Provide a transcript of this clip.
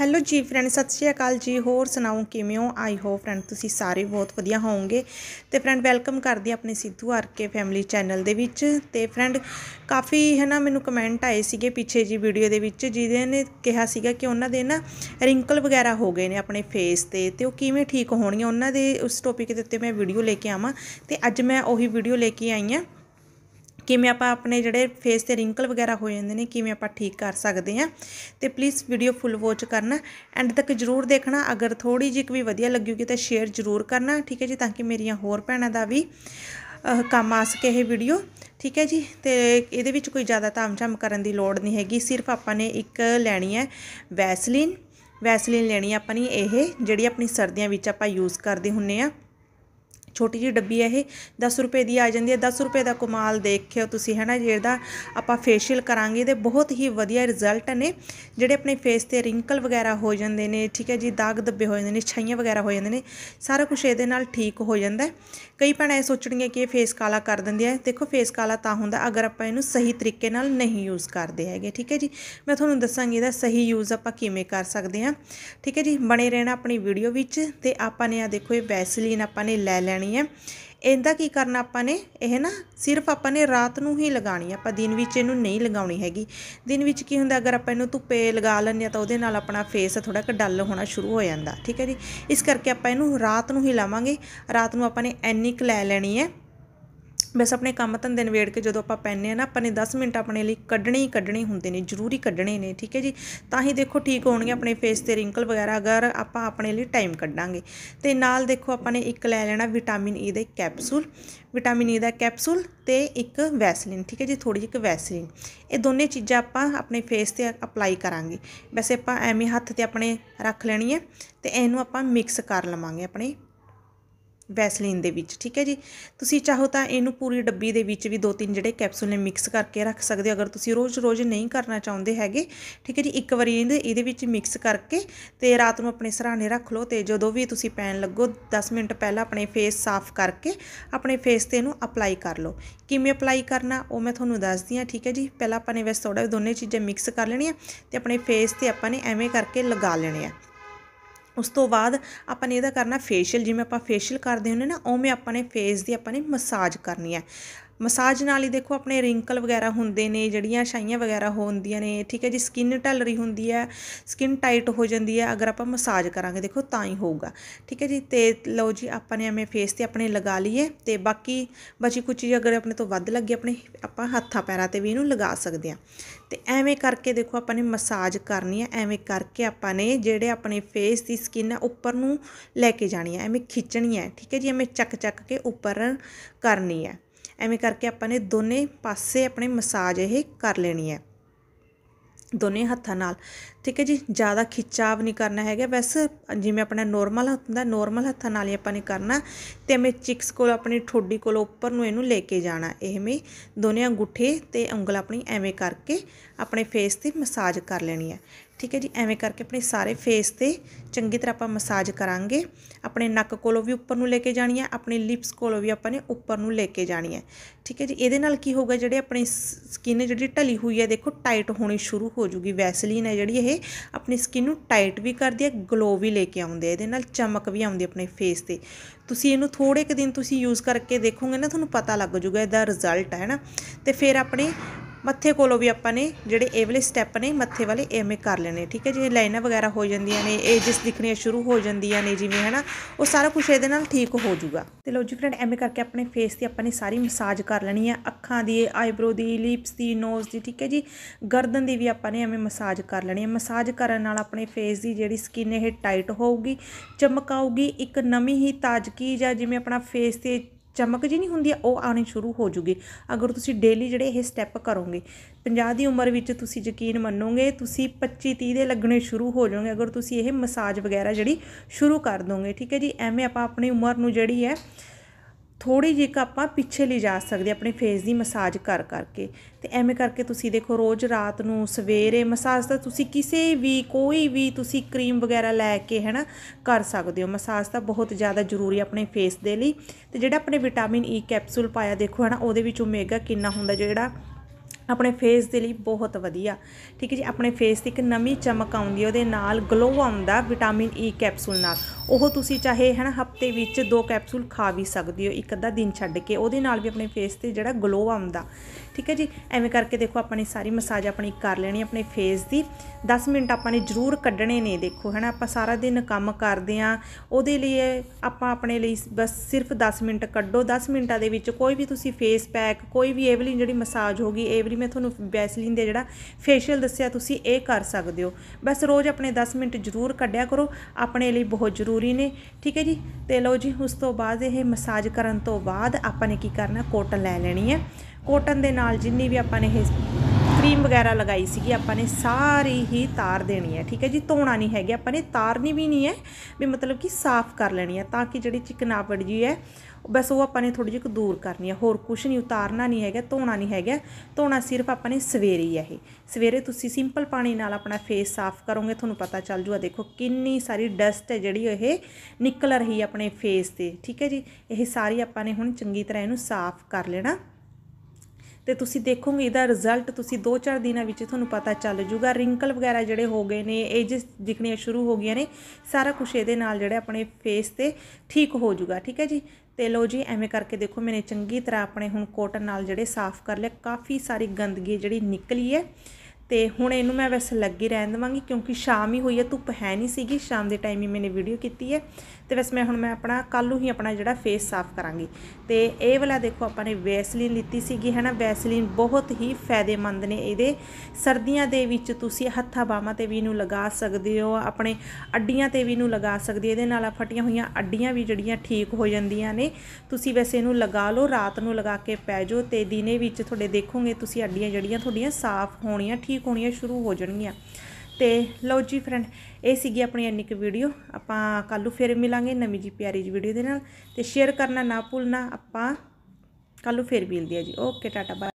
hello ਜੀ friend ਸਤਿ ਸ਼੍ਰੀ ਅਕਾਲ ਜੀ ਹੋਰ ਸੁਣਾਓ ਕਿਵੇਂ ਹੋ ਆਈ ਹੋਪ ਫਰੈਂਡ ਤੁਸੀਂ ਸਾਰੇ ਬਹੁਤ ਵਧੀਆ ਹੋਵੋਗੇ ਤੇ ਫਰੈਂਡ ਵੈਲਕਮ ਕਰਦੀ ਆਪਣੇ ਸਿੱਧੂ ਆਰਕੇ ਫੈਮਿਲੀ ਚੈਨਲ ਦੇ ਵਿੱਚ ਤੇ ਫਰੈਂਡ ਕਾਫੀ ਹੈ ਨਾ ਮੈਨੂੰ ਕਮੈਂਟ ਆਏ ਸੀਗੇ ਪਿੱਛੇ ਜੀ ਵੀਡੀਓ ਦੇ ਵਿੱਚ ਜਿਹਦੇ ਨੇ ਕਿਹਾ ਸੀਗਾ ਕਿ ਉਹਨਾਂ ਦੇ ਨਾ ਰਿੰਕਲ ਵਗੈਰਾ ਹੋ ਗਏ ਨੇ ਆਪਣੇ ਫੇਸ ਤੇ ਤੇ ਉਹ ਕਿਵੇਂ ਠੀਕ ਹੋਣਗੇ ਉਹਨਾਂ ਦੇ ਉਸ ਟੌਪਿਕ ਦੇ ਉੱਤੇ ਮੈਂ ਵੀਡੀਓ ਲੈ ਕੇ ਆਵਾਂ ਤੇ ਅੱਜ ਮੈਂ ਉਹੀ ਵੀਡੀਓ ਲੈ ਕੇ ਆਈ ਆ ਕਿਵੇਂ ਆਪਾਂ ਆਪਣੇ ਜਿਹੜੇ ਫੇਸ ਤੇ ਰਿੰਕਲ ਵਗੈਰਾ ਹੋ ਜਾਂਦੇ ਨੇ ਕਿਵੇਂ ਆਪਾਂ ਠੀਕ ਕਰ ਸਕਦੇ ਆ ਤੇ ਪਲੀਜ਼ ਵੀਡੀਓ ਫੁੱਲ ਵਾਚ ਕਰਨਾ ਐਂਡ ਤੱਕ ਜਰੂਰ ਦੇਖਣਾ ਅਗਰ ਥੋੜੀ ਜਿਹੀ ਵੀ ਵਧੀਆ ਲੱਗੂਗੀ ਤਾਂ ਸ਼ੇਅਰ ਜਰੂਰ ਕਰਨਾ ਠੀਕ ਹੈ ਜੀ ਤਾਂ ਕਿ ਮੇਰੀਆਂ ਹੋਰ ਭੈਣਾਂ ਦਾ ਵੀ ਕੰਮ ਆ ਸਕੇ ਇਹ ਵੀਡੀਓ ਠੀਕ ਹੈ ਜੀ ਤੇ ਇਹਦੇ ਵਿੱਚ ਕੋਈ ਜ਼ਿਆਦਾ ਧਾਮ-ਝਾਮ ਕਰਨ ਦੀ ਲੋੜ ਨਹੀਂ ਹੈਗੀ ਸਿਰਫ ਆਪਾਂ ਨੇ ਇੱਕ ਲੈਣੀ ਹੈ ਵੈਸਲੀਨ ਵੈਸਲੀਨ ਲੈਣੀ ਆਪਾਂ ਨੇ ਇਹ ਜਿਹੜੀ ਆਪਣੀ ਸਰਦੀਆਂ ਵਿੱਚ ਆਪਾਂ ਯੂਜ਼ ਕਰਦੇ ਹੁੰਨੇ ਆ ਛੋਟੀ ਜੀ ਡੱਬੀ ਹੈ ਇਹ 10 ਰੁਪਏ ਦੀ ਆ ਜਾਂਦੀ ਹੈ 10 ਰੁਪਏ ਦਾ ਕਮਾਲ ਦੇਖਿਓ ਤੁਸੀਂ ਹੈਨਾ ਜਿਹੜਾ ਆਪਾਂ ਫੇਸ਼ੀਅਲ ਕਰਾਂਗੇ ਤੇ ਬਹੁਤ ਹੀ ਵਧੀਆ ਰਿਜ਼ਲਟ ਨੇ ਜਿਹੜੇ ਆਪਣੇ ਫੇਸ ਤੇ ਰਿੰਕਲ ਵਗੈਰਾ ਹੋ ਜਾਂਦੇ ਨੇ ਠੀਕ ਹੈ ਜੀ ਦਾਗ ਦੱਬੇ ਹੋ ਜਾਂਦੇ ਨੇ ਛਾਈਆਂ ਵਗੈਰਾ ਹੋ ਜਾਂਦੇ ਨੇ ਸਾਰਾ ਕੁਝ ਇਹਦੇ ਨਾਲ ਠੀਕ ਹੋ ਜਾਂਦਾ ਕਈ ਭੈਣਾਂ ਇਹ ਸੋਚਣਗੀਆਂ ਕਿ ਇਹ ਫੇਸ ਕਾਲਾ ਕਰ ਦਿੰਦੀ ਹੈ ਦੇਖੋ ਫੇਸ ਕਾਲਾ ਤਾਂ ਹੁੰਦਾ ਅਗਰ ਆਪਾਂ ਇਹਨੂੰ ਸਹੀ ਤਰੀਕੇ ਨਾਲ ਨਹੀਂ ਯੂਜ਼ ਕਰਦੇ ਹੈਗੇ ਠੀਕ ਹੈ ਜੀ ਮੈਂ ਤੁਹਾਨੂੰ ਦੱਸਾਂਗੀ ਇਹਦਾ ਸਹੀ ਯੂਜ਼ ਆਪਾਂ ਕਿਵੇਂ ਕਰ ਸਕਦੇ ਹਾਂ ਠੀਕ ਹੈ ਜੀ ਬਣੇ ਰਹਿਣਾ ਆਪਣੀ ਵੀਡੀਓ ਵਿੱਚ ਤੇ ਆਪਾਂ ਨੇ ਆ ਦੇਖੋ ਇਹ ਵੈਸਲੀਨ ਆਪਾਂ ਨੇ ਲੈ ਲੈਣੀ ਲਗਾਉਣੀ ਹੈ ਇਹਦਾ ਕੀ ਕਰਨਾ ਆਪਾਂ ਨੇ ਇਹ ਨਾ ਸਿਰਫ ਆਪਾਂ ਨੇ ਰਾਤ ਨੂੰ ਹੀ ਲਗਾਣੀ ਆਪਾਂ ਦਿਨ ਵਿੱਚ ਇਹਨੂੰ ਨਹੀਂ ਲਗਾਉਣੀ ਹੈਗੀ ਦਿਨ ਵਿੱਚ ਕੀ ਹੁੰਦਾ ਅਗਰ ਆਪਾਂ ਇਹਨੂੰ ਧੁੱਪੇ ਲਗਾ ਲੈਂਦੇ ਆ ਤਾਂ ਉਹਦੇ ਨਾਲ ਆਪਣਾ ਫੇਸ ਥੋੜਾ ਕਿ ਡੱਲ ਹੋਣਾ ਸ਼ੁਰੂ ਹੋ ਜਾਂਦਾ ਠੀਕ ਹੈ ਜੀ ਇਸ ਕਰਕੇ ਆਪਾਂ ਇਹਨੂੰ ਰਾਤ ਨੂੰ ਹੀ ਲਾਵਾਂਗੇ ਰਾਤ ਨੂੰ ਆਪਾਂ ਨੇ ਐਨਿਕ ਲੈ ਲੈਣੀ ਹੈ ਬਸ ਆਪਣੇ ਕੰਮ ਧੰਦੇ ਨਵੇੜ ਕੇ ਜਦੋਂ ਆਪਾਂ ਪੈਨੇ ਆ ਨਾ ਆਪਾਂ ਨੇ 10 ਮਿੰਟ ਆਪਣੇ ਲਈ ਕੱਢਣੇ ਹੀ ਕੱਢਣੇ ਹੁੰਦੇ ਨੇ ਜ਼ਰੂਰੀ ਕੱਢਣੇ ਨੇ ਠੀਕ ਹੈ ਜੀ ਤਾਂ ਹੀ ਦੇਖੋ ਠੀਕ ਹੋਣਗੇ ਆਪਣੇ ਫੇਸ ਤੇ ਰਿੰਕਲ ਵਗੈਰਾ ਅਗਰ ਆਪਾਂ ਆਪਣੇ ਲਈ ਟਾਈਮ ਕੱਢਾਂਗੇ ਤੇ ਨਾਲ ਦੇਖੋ ਆਪਾਂ ਨੇ ਇੱਕ ਲੈ ਲੈਣਾ ਵਿਟਾਮਿਨ ਈ e ਦੇ ਕੈਪਸੂਲ ਵਿਟਾਮਿਨ ਈ ਦਾ ਕੈਪਸੂਲ ਤੇ ਇੱਕ ਵੈਸਲਿਨ ਠੀਕ ਹੈ ਜੀ ਥੋੜੀ ਜਿਹੀ ਇੱਕ ਵੈਸਲਿਨ ਇਹ ਦੋਨੇ ਚੀਜ਼ਾਂ ਆਪਾਂ ਆਪਣੇ ਫੇਸ ਤੇ ਅਪਲਾਈ ਕਰਾਂਗੇ ਵੈਸੇ ਆਪਾਂ ਐਵੇਂ ਹੱਥ ਤੇ ਆਪਣੇ ਰੱਖ ਲੈਣੀ ਹੈ ਤੇ ਇਹਨੂੰ ਆਪਾਂ ਮਿਕਸ ਕਰ ਲਵਾਂਗੇ ਆਪਣੇ ਵੈਸਲੀਨ ਦੇ ਵਿੱਚ ਠੀਕ ਹੈ ਜੀ ਤੁਸੀਂ ਚਾਹੋ ਤਾਂ ਇਹਨੂੰ ਪੂਰੀ ਡੱਬੀ ਦੇ ਵਿੱਚ ਵੀ ਦੋ ਤਿੰਨ ਜਿਹੜੇ ਕੈਪਸੂਲ ਨੇ ਮਿਕਸ ਕਰਕੇ ਰੱਖ ਸਕਦੇ ਹੋ ਅਗਰ ਤੁਸੀਂ ਰੋਜ਼-ਰੋਜ਼ ਨਹੀਂ ਕਰਨਾ ਚਾਹੁੰਦੇ ਹੈਗੇ ਠੀਕ ਹੈ ਜੀ ਇੱਕ ਵਾਰੀ ਇਹਦੇ ਵਿੱਚ ਮਿਕਸ ਕਰਕੇ ਤੇ ਰਾਤ ਨੂੰ ਆਪਣੇ ਸਰਾਣੇ ਰੱਖ ਲਓ ਤੇ ਜਦੋਂ ਵੀ ਤੁਸੀਂ ਪੈਣ ਲੱਗੋ 10 ਮਿੰਟ ਪਹਿਲਾਂ ਆਪਣੇ ਫੇਸ ਸਾਫ਼ ਕਰਕੇ ਆਪਣੇ ਫੇਸ ਤੇ ਇਹਨੂੰ ਅਪਲਾਈ ਕਰ ਲਓ ਕਿਵੇਂ ਅਪਲਾਈ ਕਰਨਾ ਉਹ ਮੈਂ ਤੁਹਾਨੂੰ ਦੱਸਦੀ ਹਾਂ ਠੀਕ ਹੈ ਜੀ ਪਹਿਲਾਂ ਆਪਾਂ ਨੇ ਵੈਸ ਥੋੜਾ ਦੋਨੇ ਚੀਜ਼ਾਂ ਮਿਕਸ ਕਰ ਲੈਣੀਆਂ ਤੇ ਆਪਣੇ ਫੇਸ ਤੇ ਆਪਾਂ ਨੇ ਐਵੇਂ ਕਰਕੇ ਲਗਾ ਲੈਣੇ ਆ ਉਸ ਤੋਂ ਬਾਅਦ ਆਪਾਂ ਨੇ ਇਹਦਾ ਕਰਨਾ ਫੇਸ਼ੀਅਲ ਜਿਵੇਂ ਆਪਾਂ ਫੇਸ਼ੀਅਲ ਕਰਦੇ ਹੁੰਨੇ ਨਾ ਉਵੇਂ ਆਪਾਂ ਨੇ ਫੇਸ ਦੀ ਆਪਾਂ ਨੇ ਮਸਾਜ ਕਰਨੀ ਹੈ ਮਸਾਜ ਨਾਲ ਹੀ ਦੇਖੋ ਆਪਣੇ ਰਿੰਕਲ ਵਗੈਰਾ ਹੁੰਦੇ ਨੇ ਜਿਹੜੀਆਂ ਛਾਈਆਂ ਵਗੈਰਾ ਹੁੰਦੀਆਂ ਨੇ ਠੀਕ ਹੈ ਜੀ ਸਕਿਨ ਢਲ ਰਹੀ ਹੁੰਦੀ ਹੈ ਸਕਿਨ ਟਾਈਟ ਹੋ ਜਾਂਦੀ ਹੈ ਅਗਰ ਆਪਾਂ ਮਸਾਜ ਕਰਾਂਗੇ ਦੇਖੋ ਤਾਂ ਹੀ ਹੋਊਗਾ ਠੀਕ ਹੈ ਜੀ ਤੇ ਲਓ ਜੀ ਆਪਾਂ ਨੇ ਐਵੇਂ ਫੇਸ ਤੇ ਆਪਣੇ ਲਗਾ ਲਈਏ ਤੇ ਬਾਕੀ ਬਚੀ ਕੁਝ ਚੀਜ਼ ਅਗਰ ਆਪਣੇ ਤੋਂ ਵੱਧ ਲੱਗੇ ਆਪਣੇ ਆਪਾਂ ਹੱਥਾਂ ਪੈਰਾਂ ਤੇ ਵੀ ਇਹਨੂੰ ਲਗਾ ਸਕਦੇ ਆ ਤੇ ਐਵੇਂ ਕਰਕੇ ਦੇਖੋ ਆਪਾਂ ਨੇ ਮਸਾਜ ਕਰਨੀ ਹੈ ਐਵੇਂ ਕਰਕੇ ਆਪਾਂ ਨੇ ਜਿਹੜੇ ਆਪਣੇ ਫੇਸ ਦੀ ਸਕਿਨ ਹੈ ਉੱਪਰ ਨੂੰ ਲੈ ਕੇ ਜਾਣੀ ਹੈ ਐਵੇਂ ਖਿੱਚਣੀ ਹੈ ਠੀਕ ਹੈ ਜੀ ਐਵੇਂ ਚੱਕ ਚੱਕ ਕੇ ਉੱਪਰ ਕਰਨੀ ਹੈ ਐਵੇਂ ਕਰਕੇ ਆਪਾਂ ਨੇ ਦੋਨੇ ਪਾਸੇ ਆਪਣੇ ਮਸਾਜ ਇਹ ਕਰ ਲੈਣੀ ਹੈ ਦੋਨੇ ਹੱਥਾਂ ਨਾਲ ਠੀਕ ਹੈ ਜੀ ਜ਼ਿਆਦਾ ਖਿੱਚਾਵ ਨਹੀਂ ਕਰਨਾ ਹੈਗਾ ਵੈਸੇ ਜਿਵੇਂ ਆਪਣਾ ਨੋਰਮਲ ਹੱਥ ਹੁੰਦਾ ਨੋਰਮਲ ਹੱਥਾਂ ਨਾਲ ਹੀ ਆਪਾਂ ਨੇ ਕਰਨਾ ਤੇ ਮੈਂ ਚਿਕਸ ਕੋਲ ਆਪਣੀ ਠੋਡੀ ਕੋਲ ਉੱਪਰ ਨੂੰ ਇਹਨੂੰ ਲੈ ਕੇ ਜਾਣਾ ਐਵੇਂ ਦੋਨੇ ਅੰਗੂਠੇ ਤੇ ਉਂਗਲ ਆਪਣੀ ਐਵੇਂ ਕਰਕੇ ਆਪਣੇ ਫੇਸ ਤੇ ਮਸਾਜ ਕਰ ਲੈਣੀ ਹੈ ਠੀਕ ਹੈ ਜੀ ਐਵੇਂ ਕਰਕੇ ਆਪਣੇ ਸਾਰੇ ਫੇਸ ਤੇ ਚੰਗੀ ਤਰ੍ਹਾਂ ਆਪਾਂ ਮਸਾਜ ਕਰਾਂਗੇ ਆਪਣੇ ਨੱਕ ਕੋਲੋਂ ਵੀ ਉੱਪਰ ਨੂੰ ਲੈ ਕੇ ਜਾਣੀ ਹੈ ਆਪਣੇ ਲਿਪਸ ਕੋਲੋਂ ਵੀ ਆਪਾਂ ਨੇ ਉੱਪਰ ਨੂੰ ਲੈ ਕੇ ਜਾਣੀ ਹੈ ਠੀਕ ਹੈ ਜੀ ਇਹਦੇ ਨਾਲ ਕੀ ਹੋਊਗਾ ਜਿਹੜੇ ਆਪਣੀ ਸਕਿਨ ਜਿਹੜੀ ਢਲੀ ਹੋਈ ਹੈ ਦੇਖੋ ਟਾਈਟ ਹੋਣੀ ਸ਼ੁਰੂ ਹੋ ਜੂਗੀ ਵੈਸਲੀਨ ਹੈ ਜਿਹੜੀ ਇਹ ਆਪਣੀ ਸਕਿਨ ਨੂੰ ਟਾਈਟ ਵੀ ਕਰਦੀ ਹੈ ਗਲੋ ਵੀ ਲੈ ਕੇ ਆਉਂਦੀ ਹੈ ਇਹਦੇ ਨਾਲ ਚਮਕ ਵੀ ਆਉਂਦੀ ਆਪਣੇ ਫੇਸ ਤੇ ਤੁਸੀਂ ਇਹਨੂੰ ਥੋੜੇ ਕੁ ਦਿਨ ਤੁਸੀਂ ਯੂਜ਼ ਕਰਕੇ ਦੇਖੋਗੇ ਨਾ ਤੁਹਾਨੂੰ ਪਤਾ ਲੱਗ ਜੂਗਾ ਇਹਦਾ ਰਿਜ਼ਲਟ ਹੈ ਨਾ ਤੇ ਫਿਰ ਆਪਣੇ ਮੱਥੇ ਕੋਲੋਂ ਵੀ ਆਪਾਂ ਨੇ ਜਿਹੜੇ ਇਹ ਵਾਲੇ ਸਟੈਪ ਨੇ ਮੱਥੇ ਵਾਲੇ ਐਵੇਂ ਕਰ ਲੈਣੇ ਠੀਕ ਹੈ ਜਿਵੇਂ ਲਾਈਨਾਂ ਵਗੈਰਾ ਹੋ ਜਾਂਦੀਆਂ ਨੇ ਇਹ ਜਿਸ ਦਿਖਣੀਆਂ ਸ਼ੁਰੂ ਹੋ ਜਾਂਦੀਆਂ ਨੇ ਜਿਵੇਂ ਹਨਾ ਉਹ ਸਾਰਾ ਕੁਝ ਇਹਦੇ ਨਾਲ ਠੀਕ ਹੋ ਜਾਊਗਾ ਤੇ ਲੋ ਜੀ ਫਰੈਂਡ ਐਵੇਂ ਕਰਕੇ ਆਪਣੇ ਫੇਸ ਦੀ ਆਪਾਂ ਨੇ ਸਾਰੀ ਮਸਾਜ ਕਰ ਲੈਣੀ ਆ ਅੱਖਾਂ ਦੀ ਆਈਬ੍ਰੋ ਦੀ ਲਿਪਸ ਦੀ ਨੋਜ਼ ਦੀ ਠੀਕ ਹੈ ਜੀ ਗਰਦਨ ਦੀ ਵੀ ਆਪਾਂ ਨੇ ਐਵੇਂ ਮਸਾਜ ਕਰ ਲੈਣੀ ਆ ਮਸਾਜ ਕਰਨ ਨਾਲ ਆਪਣੇ ਫੇਸ ਦੀ ਜਿਹੜੀ ਸਕਿਨ ਇਹ ਟਾਈਟ ਹੋਊਗੀ ਚਮਕਾਊਗੀ ਇੱਕ ਨਵੀਂ ਹੀ ਤਾਜ਼ਗੀ ਜਾਂ ਜਿਵੇਂ ਆਪਣਾ ਫੇਸ ਤੇ ਚਮਕ ਜੀ ਨਹੀਂ ਹੁੰਦੀ ਉਹ ਆਣੀ ਸ਼ੁਰੂ ਹੋ ਜੂਗੀ ਅਗਰ ਤੁਸੀਂ ਡੇਲੀ ਜਿਹੜੇ ਇਹ ਸਟੈਪ ਕਰੋਗੇ 50 ਦੀ ਉਮਰ ਵਿੱਚ ਤੁਸੀਂ ਯਕੀਨ ਮੰਨੋਗੇ ਤੁਸੀਂ 25 30 ਦੇ ਲੱਗਣੇ ਸ਼ੁਰੂ ਹੋ ਜਾਓਗੇ ਅਗਰ ਤੁਸੀਂ ਇਹ ਮਸਾਜ ਵਗੈਰਾ ਜਿਹੜੀ ਸ਼ੁਰੂ ਕਰ ਦੋਗੇ ਠੀਕ ਹੈ ਜੀ ਐਵੇਂ ਆਪਾਂ ਆਪਣੀ ਉਮਰ ਨੂੰ ਜਿਹੜੀ ਹੈ ਥੋੜੀ ਜਿਹੀ ਕ ਆਪਾਂ ਪਿੱਛੇ ਲਈ ਜਾ ਸਕਦੇ ਆਪਣੇ ਫੇਸ ਦੀ ਮਸਾਜ ਕਰ ਕਰਕੇ ਤੇ ਐਵੇਂ ਕਰਕੇ ਤੁਸੀਂ ਦੇਖੋ ਰੋਜ਼ ਰਾਤ ਨੂੰ ਸਵੇਰੇ ਮਸਾਜ ਤਾਂ ਤੁਸੀਂ ਕਿਸੇ ਵੀ ਕੋਈ ਵੀ ਤੁਸੀਂ ਕਰੀਮ ਵਗੈਰਾ ਲੈ ਕੇ ਹੈਨਾ ਕਰ ਸਕਦੇ ਹੋ ਮਸਾਜ ਤਾਂ ਬਹੁਤ ਜ਼ਿਆਦਾ ਜ਼ਰੂਰੀ ਆਪਣੇ ਫੇਸ ਦੇ ਲਈ ਤੇ ਜਿਹੜਾ ਆਪਣੇ ਵਿਟਾਮਿਨ ਈ ਕੈਪਸੂਲ ਪਾਇਆ ਦੇਖੋ ਹੈਨਾ ਉਹਦੇ ਵਿੱਚ ਓਮੇਗਾ ਕਿੰਨਾ ਹੁੰਦਾ ਜਿਹੜਾ ਆਪਣੇ ਫੇਸ ਦੇ ਲਈ ਬਹੁਤ ਵਧੀਆ ਠੀਕ ਹੈ ਜੀ ਆਪਣੇ ਫੇਸ ਤੇ ਇੱਕ ਨਵੀਂ ਚਮਕ ਆਉਂਦੀ ਹੈ ਉਹਦੇ ਨਾਲ ਗਲੋ ਆਉਂਦਾ ਵਿਟਾਮਿਨ ਈ ਕੈਪਸੂਲ ਨਾਲ ਉਹ ਤੁਸੀਂ ਚਾਹੇ ਹਨਾ ਹਫਤੇ ਵਿੱਚ ਦੋ ਕੈਪਸੂਲ ਖਾ ਵੀ ਸਕਦੇ ਹੋ ਇੱਕ ਅੱਧਾ ਦਿਨ ਛੱਡ ਕੇ ਉਹਦੇ ਨਾਲ ਵੀ ਆਪਣੇ ਫੇਸ ਤੇ ਜਿਹੜਾ ਗਲੋ ਆਉਂਦਾ ਠੀਕ ਹੈ ਜੀ ਐਵੇਂ ਕਰਕੇ ਦੇਖੋ ਆਪਣੀ ਸਾਰੀ ਮਸਾਜ ਆਪਣੀ ਕਰ ਲੈਣੀ ਆਪਣੇ ਫੇਸ ਦੀ 10 ਮਿੰਟ ਆਪਾਂ ਨੇ ਜ਼ਰੂਰ ਕੱਢਣੇ ਨੇ ਦੇਖੋ ਹਨਾ ਆਪਾਂ ਸਾਰਾ ਦਿਨ ਕੰਮ ਕਰਦੇ ਆ ਉਹਦੇ ਲਈ ਆਪਾਂ ਆਪਣੇ ਲਈ ਬਸ ਸਿਰਫ 10 ਮਿੰਟ ਕੱਢੋ 10 ਮਿੰਟਾਂ ਦੇ ਵਿੱਚ ਕੋਈ ਵੀ ਤੁਸੀਂ ਫੇਸ ਪੈਕ ਕੋਈ ਵੀ ਐਵਲੀ ਜਿਹੜੀ ਮਸਾਜ ਹੋਗੀ ਇਹ ਮੈਂ ਤੁਹਾਨੂੰ ਵੈਸਲੀਨ ਦੇ ਜਿਹੜਾ ਫੇਸ਼ੀਅਲ ਦੱਸਿਆ ਤੁਸੀਂ ਇਹ ਕਰ ਸਕਦੇ ਹੋ ਬਸ ਰੋਜ਼ ਆਪਣੇ 10 ਮਿੰਟ ਜ਼ਰੂਰ ਕੱਢਿਆ ਕਰੋ ਆਪਣੇ ਲਈ ਬਹੁਤ ਜ਼ਰੂਰੀ ਨੇ ਠੀਕ ਹੈ ਜੀ ਤੇ ਲਓ ਜੀ ਉਸ ਤੋਂ ਬਾਅਦ ਇਹ ਮਸਾਜ ਕਰਨ ਤੋਂ ਬਾਅਦ ਆਪਾਂ ਨੇ ਕੀ ਕਰਨਾ ਕੋਟਨ ਲੈ ਲੈਣੀ ਹੈ ਕੋਟਨ ਦੇ ਨਾਲ ਜਿੰਨੀ ਵੀ ਆਪਾਂ ਨੇ ਇਹ ਕਰੀਮ ਵਗੈਰਾ ਲਗਾਈ ਸੀਗੀ ਆਪਾਂ ਨੇ ਸਾਰੀ ਹੀ ਤਾਰ ਦੇਣੀ ਹੈ ਠੀਕ ਹੈ ਜੀ ਧੋਣਾ ਨਹੀਂ ਹੈਗੇ ਆਪਾਂ ਨੇ ਤਾਰਨੀ ਵੀ ਨਹੀਂ ਹੈ ਵੀ ਮਤਲਬ ਕਿ ਸਾਫ਼ ਕਰ ਲੈਣੀ ਹੈ ਤਾਂ ਕਿ ਜਿਹੜੀ ਚਿਕਨਾਪੜ ਜੀ ਹੈ ਬਸ ਉਹ ਆਪਾਂ ਨੇ ਥੋੜੀ ਜਿਹੀ ਦੂਰ ਕਰਨੀ ਹੈ ਹੋਰ ਕੁਝ ਨਹੀਂ ਉਤਾਰਨਾ ਨਹੀਂ ਹੈਗਾ ਧੋਣਾ ਨਹੀਂ ਹੈਗਾ ਧੋਣਾ ਸਿਰਫ ਆਪਾਂ ਨੇ ਸਵੇਰੇ ਹੀ ਹੈ ਇਹ ਸਵੇਰੇ ਤੁਸੀਂ ਸਿੰਪਲ ਪਾਣੀ ਨਾਲ ਆਪਣਾ ਫੇਸ ਸਾਫ਼ ਕਰੋਗੇ ਤੁਹਾਨੂੰ ਪਤਾ ਚੱਲ ਜੂਗਾ ਦੇਖੋ ਕਿੰਨੀ ਸਾਰੀ ਡਸਟ ਹੈ ਜਿਹੜੀ ਇਹ ਨਿਕਲ ਰਹੀ ਆਪਣੇ ਫੇਸ ਤੇ ਠੀਕ ਹੈ ਜੀ ਇਹ ਸਾਰੀ ਆਪਾਂ ਨੇ ਹੁਣ ਚੰਗੀ ਤਰ੍ਹਾਂ ਇਹਨੂੰ ਸਾਫ਼ ਕਰ ਲੈਣਾ ਤੇ ਤੁਸੀਂ ਦੇਖੋਗੇ ਇਹਦਾ ਰਿਜ਼ਲਟ ਤੁਸੀਂ 2-4 ਦਿਨਾਂ ਵਿੱਚ ਤੁਹਾਨੂੰ ਪਤਾ ਚੱਲ ਜੂਗਾ ਰਿੰਕਲ ਵਗੈਰਾ ਜਿਹੜੇ ਹੋ ਗਏ ਨੇ ਏਜਸ ਦਿਖਣੀਆਂ ਸ਼ੁਰੂ ਹੋ ਗਈਆਂ ਨੇ ਸਾਰਾ ਕੁਝ ਇਹਦੇ ਨਾਲ ਜਿਹੜੇ ਆਪਣੇ ਫੇਸ ਤੇ ਠੀਕ ਹੋ ਜੂਗਾ ਠੀਕ ਹੈ ਜੀ ਤੇ ਲੋ ਜੀ ਐਵੇਂ ਕਰਕੇ ਦੇਖੋ ਮੈਨੇ ਚੰਗੀ ਤਰ੍ਹਾਂ ਆਪਣੇ ਹੁਣ ਕੋਟਨ ਨਾਲ ਜਿਹੜੇ ਸਾਫ਼ ਕਰ ਲਿਆ ਕਾਫੀ ਸਾਰੀ ਗੰਦਗੀ ਜਿਹੜੀ ਨਿਕਲੀ ਹੈ ਤੇ ਹੁਣ ਇਹਨੂੰ ਮੈਂ ਵੈਸੇ ਲੱਗੀ ਰਹਿਣ ਦਵਾਂਗੀ ਕਿਉਂਕਿ ਸ਼ਾਮ ਹੀ ਹੋਈ ਹੈ ਧੁੱਪ ਹੈ ਨਹੀਂ ਸੀਗੀ ਸ਼ਾਮ ਦੇ ਟਾਈਮ ਹੀ ਮੈਨੇ ਵੀਡੀਓ ਕੀਤੀ ਹੈ ਤੇ ਵੈਸੇ ਮੈਂ ਹੁਣ ਮੈਂ ਆਪਣਾ ਕੱਲੂ ਹੀ ਆਪਣਾ ਜਿਹੜਾ ਫੇਸ ਸਾਫ਼ ਕਰਾਂਗੀ ਤੇ ਇਹ ਵਾਲਾ ਦੇਖੋ ਆਪਾਂ ਨੇ ਵੈਸਲੀਨ ਲਿੱਤੀ ਸੀਗੀ ਹੈਨਾ ਵੈਸਲੀਨ ਬਹੁਤ ਹੀ ਫਾਇਦੇਮੰਦ ਨੇ ਇਹਦੇ ਸਰਦੀਆਂ ਦੇ ਵਿੱਚ ਤੁਸੀਂ ਹੱਥਾਂ ਬਾਹਾਂ ਤੇ ਵੀ ਇਹਨੂੰ ਲਗਾ ਸਕਦੇ ਹੋ ਆਪਣੇ ਅੱਡੀਆਂ ਤੇ ਵੀ ਇਹਨੂੰ ਲਗਾ ਸਕਦੇ ਇਹਦੇ ਨਾਲ ਫਟੀਆਂ ਹੋਈਆਂ ਅੱਡੀਆਂ ਵੀ ਜਿਹੜੀਆਂ ਠੀਕ ਹੋ ਜਾਂਦੀਆਂ ਨੇ ਤੁਸੀਂ ਵੈਸੇ ਇਹਨੂੰ ਲਗਾ ਲਓ ਰਾਤ ਨੂੰ ਲਗਾ ਕੇ ਪੈ ਜਾਓ ਤੇ ਦਿਨੇ ਵਿੱਚ ਤੁਹਾਡੇ ਦੇਖੋਗੇ ਤੁਸੀਂ ਅੱਡੀਆਂ ਜਿਹੜੀਆਂ ਤੁਹਾਡੀਆਂ ਸਾਫ਼ ਹੋਣੀਆਂ ਠੀਕ ਠੀਕ ਹੋਣੀਆਂ ਸ਼ੁਰੂ ਹੋ ਜਾਣਗੀਆਂ ਤੇ ਲਓ ਜੀ ਫਰੈਂਡ ਇਹ ਸੀਗੀ ਆਪਣੀ ਇੰਨੀ ਕੁ ਵੀਡੀਓ ਆਪਾਂ ਕੱਲ ਨੂੰ ਫੇਰ ਮਿਲਾਂਗੇ ਨਵੀਂ ਜੀ ਪਿਆਰੀ ਜੀ ਵੀਡੀਓ ਦੇ ਨਾਲ ਤੇ ਸ਼ੇਅਰ ਕਰਨਾ ਨਾ ਭੁੱਲਣਾ ਆਪਾਂ ਕੱਲ ਨੂੰ ਫੇਰ ਮਿਲਦੇ ਆ ਜੀ ਓਕੇ ਟਾਟਾ ਬਾਏ